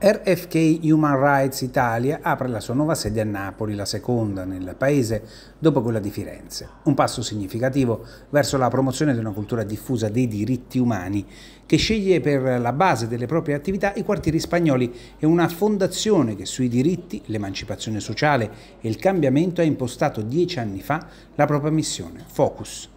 RFK Human Rights Italia apre la sua nuova sede a Napoli, la seconda nel paese dopo quella di Firenze. Un passo significativo verso la promozione di una cultura diffusa dei diritti umani che sceglie per la base delle proprie attività i quartieri spagnoli e una fondazione che sui diritti, l'emancipazione sociale e il cambiamento ha impostato dieci anni fa la propria missione, Focus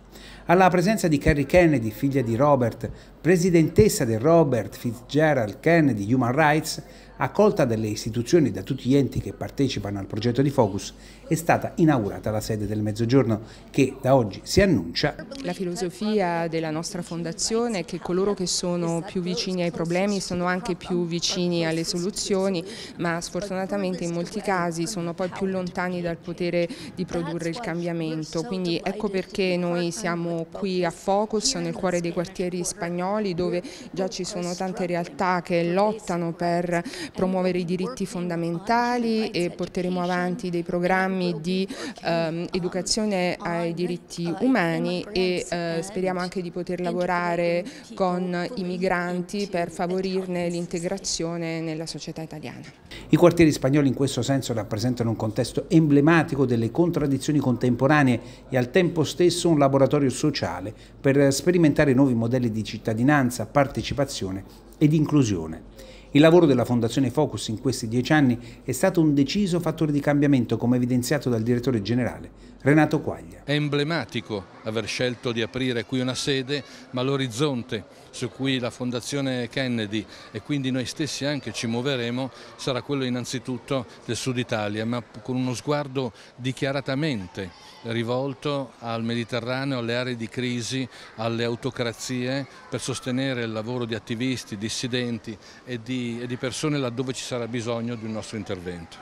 alla presenza di Carrie Kennedy, figlia di Robert, presidentessa del Robert Fitzgerald Kennedy Human Rights, accolta dalle istituzioni e da tutti gli enti che partecipano al progetto di Focus, è stata inaugurata la sede del Mezzogiorno che da oggi si annuncia. La filosofia della nostra fondazione è che coloro che sono più vicini ai problemi sono anche più vicini alle soluzioni, ma sfortunatamente in molti casi sono poi più lontani dal potere di produrre il cambiamento. Quindi ecco perché noi siamo siamo qui a Focus, nel cuore dei quartieri spagnoli, dove già ci sono tante realtà che lottano per promuovere i diritti fondamentali e porteremo avanti dei programmi di ehm, educazione ai diritti umani e eh, speriamo anche di poter lavorare con i migranti per favorirne l'integrazione nella società italiana. I quartieri spagnoli in questo senso rappresentano un contesto emblematico delle contraddizioni contemporanee e al tempo stesso un laboratorio sociale per sperimentare nuovi modelli di cittadinanza, partecipazione ed inclusione. Il lavoro della Fondazione Focus in questi dieci anni è stato un deciso fattore di cambiamento, come evidenziato dal direttore generale, Renato Quaglia. È emblematico aver scelto di aprire qui una sede, ma l'orizzonte su cui la Fondazione Kennedy e quindi noi stessi anche ci muoveremo sarà quello innanzitutto del Sud Italia, ma con uno sguardo dichiaratamente rivolto al Mediterraneo, alle aree di crisi, alle autocrazie, per sostenere il lavoro di attivisti, dissidenti e di di, e di persone laddove ci sarà bisogno di un nostro intervento.